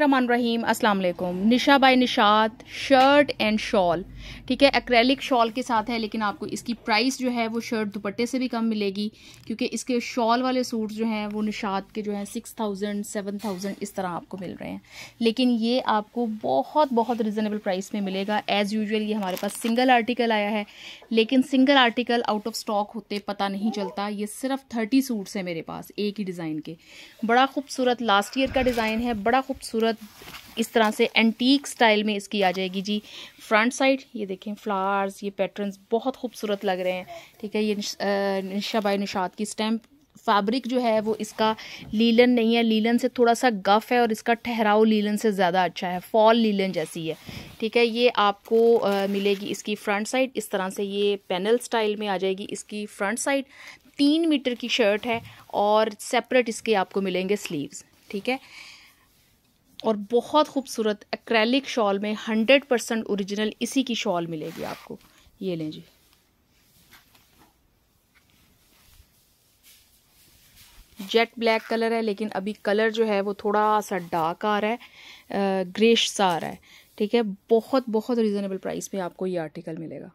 रमान रहीम अस्सलाम वालेकुम Nisha by Nishat shirt and shawl ठीक है एक्रेलिक शॉल के साथ है लेकिन आपको इसकी प्राइस जो है वो शर्ट दुपट्टे से भी कम मिलेगी क्योंकि इसके शॉल वाले सूट जो हैं वो निशात के जो हैं सिक्स थाउजेंड सेवन थाउजेंड इस तरह आपको मिल रहे हैं लेकिन ये आपको बहुत बहुत रिजनेबल प्राइस में मिलेगा एज़ यूजल ये हमारे पास सिंगल आर्टिकल आया है लेकिन single article out of stock होते पता नहीं चलता ये सिर्फ थर्टी सूट्स हैं मेरे पास एक ही डिज़ाइन के बड़ा खूबसूरत लास्ट ईयर का डिज़ाइन है बड़ा खूबसूरत खूबसूरत इस तरह से एंटीक स्टाइल में इसकी आ जाएगी जी फ्रंट साइड ये देखें फ्लावर्स ये पैटर्न्स बहुत खूबसूरत लग रहे हैं ठीक है ये बाई निशात की स्टैम्प फैब्रिक जो है वो इसका लीलन नहीं है लीलन से थोड़ा सा गफ़ है और इसका ठहराव लीलन से ज़्यादा अच्छा है फॉल लीलन जैसी है ठीक है ये आपको आ, मिलेगी इसकी फ्रंट साइड इस तरह से ये पैनल स्टाइल में आ जाएगी इसकी फ्रंट साइड तीन मीटर की शर्ट है और सेपरेट इसके आपको मिलेंगे स्लीव्स ठीक है और बहुत खूबसूरत एक्रेलिक शॉल में हंड्रेड परसेंट औरिजिनल इसी की शॉल मिलेगी आपको ये लें जी जेट ब्लैक कलर है लेकिन अभी कलर जो है वो थोड़ा सा डार्क आ रहा है ग्रेश सा आ रहा है ठीक है बहुत बहुत रिजनेबल प्राइस में आपको ये आर्टिकल मिलेगा